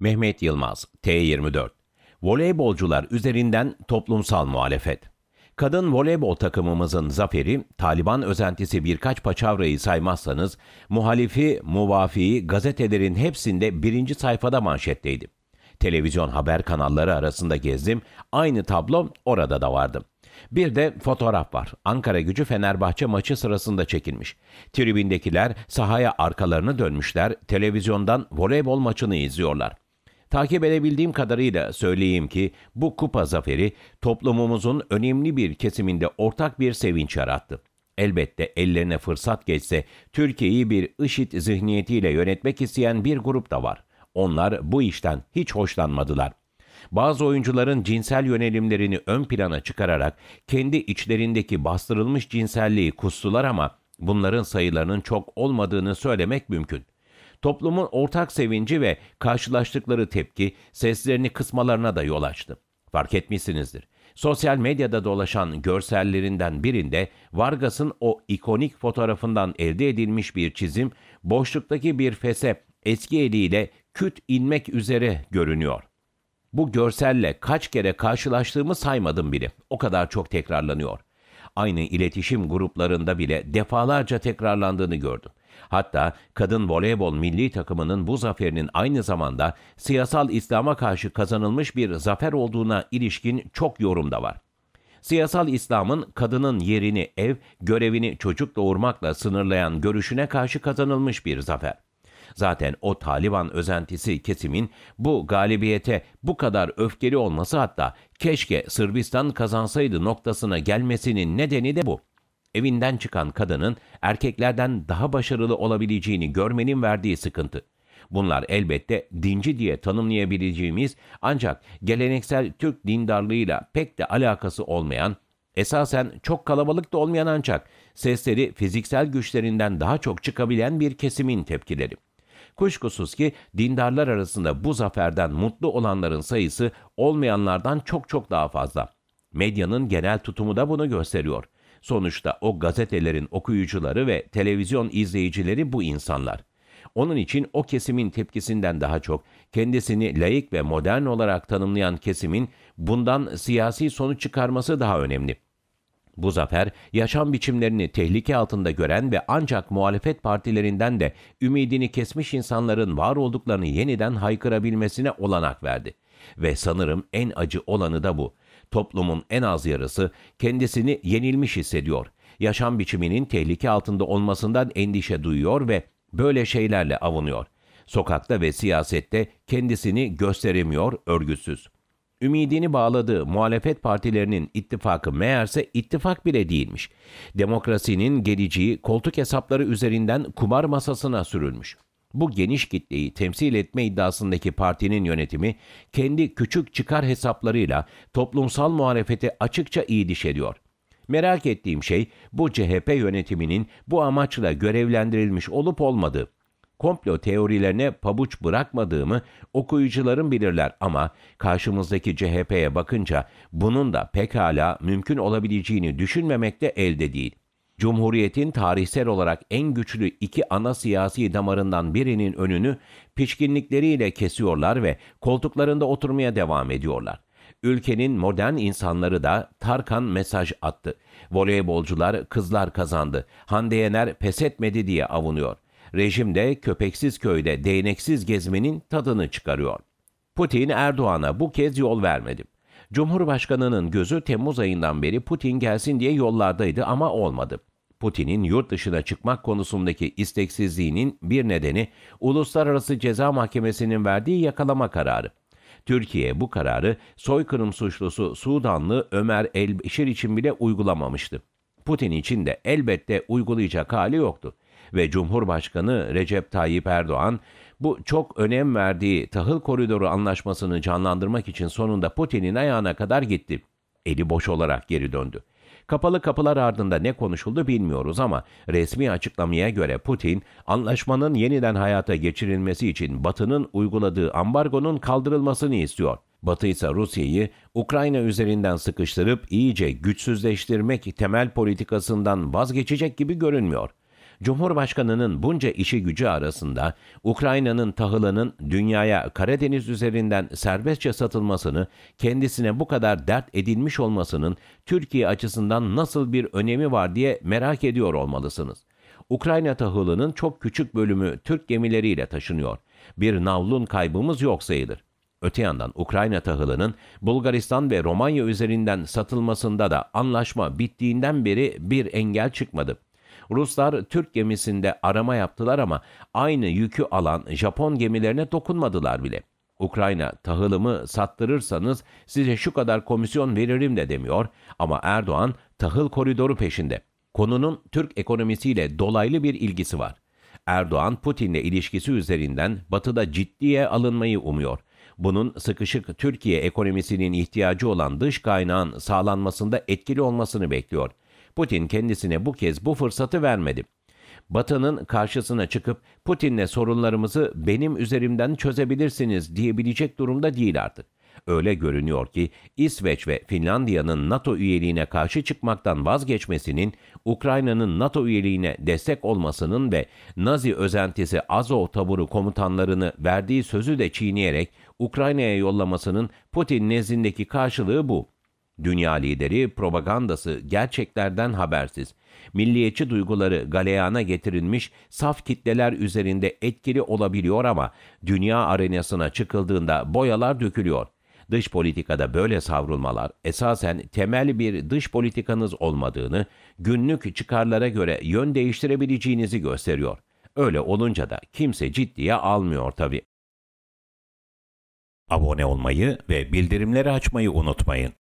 Mehmet Yılmaz, T24 Voleybolcular üzerinden toplumsal muhalefet. Kadın voleybol takımımızın zaferi, Taliban özentisi birkaç paçavrayı saymazsanız, muhalifi, muvafiği gazetelerin hepsinde birinci sayfada manşetteydi. Televizyon haber kanalları arasında gezdim, aynı tablo orada da vardı. Bir de fotoğraf var. Ankara gücü Fenerbahçe maçı sırasında çekilmiş. Tribündekiler sahaya arkalarını dönmüşler, televizyondan voleybol maçını izliyorlar. Takip edebildiğim kadarıyla söyleyeyim ki bu kupa zaferi toplumumuzun önemli bir kesiminde ortak bir sevinç yarattı. Elbette ellerine fırsat geçse Türkiye'yi bir IŞİD zihniyetiyle yönetmek isteyen bir grup da var. Onlar bu işten hiç hoşlanmadılar. Bazı oyuncuların cinsel yönelimlerini ön plana çıkararak kendi içlerindeki bastırılmış cinselliği kustular ama bunların sayılarının çok olmadığını söylemek mümkün. Toplumun ortak sevinci ve karşılaştıkları tepki seslerini kısmalarına da yol açtı. Fark etmişsinizdir. Sosyal medyada dolaşan görsellerinden birinde Vargas'ın o ikonik fotoğrafından elde edilmiş bir çizim boşluktaki bir fese eski eliyle küt inmek üzere görünüyor. Bu görselle kaç kere karşılaştığımı saymadım bile. O kadar çok tekrarlanıyor. Aynı iletişim gruplarında bile defalarca tekrarlandığını gördüm. Hatta kadın voleybol milli takımının bu zaferinin aynı zamanda siyasal İslam'a karşı kazanılmış bir zafer olduğuna ilişkin çok yorum da var. Siyasal İslam'ın kadının yerini ev, görevini çocuk doğurmakla sınırlayan görüşüne karşı kazanılmış bir zafer. Zaten o Taliban özentisi kesimin bu galibiyete bu kadar öfkeli olması hatta keşke Sırbistan kazansaydı noktasına gelmesinin nedeni de bu. Evinden çıkan kadının erkeklerden daha başarılı olabileceğini görmenin verdiği sıkıntı. Bunlar elbette dinci diye tanımlayabileceğimiz ancak geleneksel Türk dindarlığıyla pek de alakası olmayan, esasen çok kalabalık da olmayan ancak sesleri fiziksel güçlerinden daha çok çıkabilen bir kesimin tepkileri. Kuşkusuz ki dindarlar arasında bu zaferden mutlu olanların sayısı olmayanlardan çok çok daha fazla. Medyanın genel tutumu da bunu gösteriyor. Sonuçta o gazetelerin okuyucuları ve televizyon izleyicileri bu insanlar. Onun için o kesimin tepkisinden daha çok kendisini layık ve modern olarak tanımlayan kesimin bundan siyasi sonuç çıkarması daha önemli. Bu zafer yaşam biçimlerini tehlike altında gören ve ancak muhalefet partilerinden de ümidini kesmiş insanların var olduklarını yeniden haykırabilmesine olanak verdi. Ve sanırım en acı olanı da bu. Toplumun en az yarısı kendisini yenilmiş hissediyor. Yaşam biçiminin tehlike altında olmasından endişe duyuyor ve böyle şeylerle avunuyor. Sokakta ve siyasette kendisini gösteremiyor, örgütsüz. Ümidini bağladığı muhalefet partilerinin ittifakı meğerse ittifak bile değilmiş. Demokrasinin geleceği koltuk hesapları üzerinden kumar masasına sürülmüş. Bu geniş kitleyi temsil etme iddiasındaki partinin yönetimi kendi küçük çıkar hesaplarıyla toplumsal muhalefete açıkça iyi diş ediyor. Merak ettiğim şey bu CHP yönetiminin bu amaçla görevlendirilmiş olup olmadığı. Komplo teorilerine pabuç bırakmadığımı okuyucularım bilirler ama karşımızdaki CHP'ye bakınca bunun da pekala mümkün olabileceğini düşünmemek de elde değil. Cumhuriyetin tarihsel olarak en güçlü iki ana siyasi damarından birinin önünü pişkinlikleriyle kesiyorlar ve koltuklarında oturmaya devam ediyorlar. Ülkenin modern insanları da Tarkan mesaj attı. Voleybolcular kızlar kazandı. Hande Yener pes etmedi diye avunuyor. Rejim de köpeksiz köyde değneksiz gezmenin tadını çıkarıyor. Putin Erdoğan'a bu kez yol vermedi. Cumhurbaşkanının gözü Temmuz ayından beri Putin gelsin diye yollardaydı ama olmadı. Putin'in yurt dışına çıkmak konusundaki isteksizliğinin bir nedeni Uluslararası Ceza Mahkemesi'nin verdiği yakalama kararı. Türkiye bu kararı soykırım suçlusu Sudanlı Ömer Elbeşir için bile uygulamamıştı. Putin için de elbette uygulayacak hali yoktu ve Cumhurbaşkanı Recep Tayyip Erdoğan bu çok önem verdiği tahıl koridoru anlaşmasını canlandırmak için sonunda Putin'in ayağına kadar gitti. Eli boş olarak geri döndü. Kapalı kapılar ardında ne konuşuldu bilmiyoruz ama resmi açıklamaya göre Putin, anlaşmanın yeniden hayata geçirilmesi için Batı'nın uyguladığı ambargonun kaldırılmasını istiyor. Batı ise Rusya'yı Ukrayna üzerinden sıkıştırıp iyice güçsüzleştirmek temel politikasından vazgeçecek gibi görünmüyor. Cumhurbaşkanının bunca işi gücü arasında Ukrayna'nın tahılının dünyaya Karadeniz üzerinden serbestçe satılmasını, kendisine bu kadar dert edilmiş olmasının Türkiye açısından nasıl bir önemi var diye merak ediyor olmalısınız. Ukrayna tahılının çok küçük bölümü Türk gemileriyle taşınıyor. Bir navlun kaybımız yok sayılır. Öte yandan Ukrayna tahılının Bulgaristan ve Romanya üzerinden satılmasında da anlaşma bittiğinden beri bir engel çıkmadı. Ruslar Türk gemisinde arama yaptılar ama aynı yükü alan Japon gemilerine dokunmadılar bile. Ukrayna tahılımı sattırırsanız size şu kadar komisyon veririm de demiyor ama Erdoğan tahıl koridoru peşinde. Konunun Türk ekonomisiyle dolaylı bir ilgisi var. Erdoğan Putin'le ilişkisi üzerinden Batı'da ciddiye alınmayı umuyor. Bunun sıkışık Türkiye ekonomisinin ihtiyacı olan dış kaynağın sağlanmasında etkili olmasını bekliyor.'' Putin kendisine bu kez bu fırsatı vermedi. Batı'nın karşısına çıkıp Putin'le sorunlarımızı benim üzerimden çözebilirsiniz diyebilecek durumda değil artık. Öyle görünüyor ki İsveç ve Finlandiya'nın NATO üyeliğine karşı çıkmaktan vazgeçmesinin, Ukrayna'nın NATO üyeliğine destek olmasının ve Nazi özentisi Azov taburu komutanlarını verdiği sözü de çiğneyerek Ukrayna'ya yollamasının Putin nezdindeki karşılığı bu. Dünya lideri propagandası gerçeklerden habersiz. Milliyetçi duyguları galeyana getirilmiş saf kitleler üzerinde etkili olabiliyor ama dünya arenasına çıkıldığında boyalar dökülüyor. Dış politikada böyle savrulmalar esasen temel bir dış politikanız olmadığını, günlük çıkarlara göre yön değiştirebileceğinizi gösteriyor. Öyle olunca da kimse ciddiye almıyor tabii. Abone olmayı ve bildirimleri açmayı unutmayın.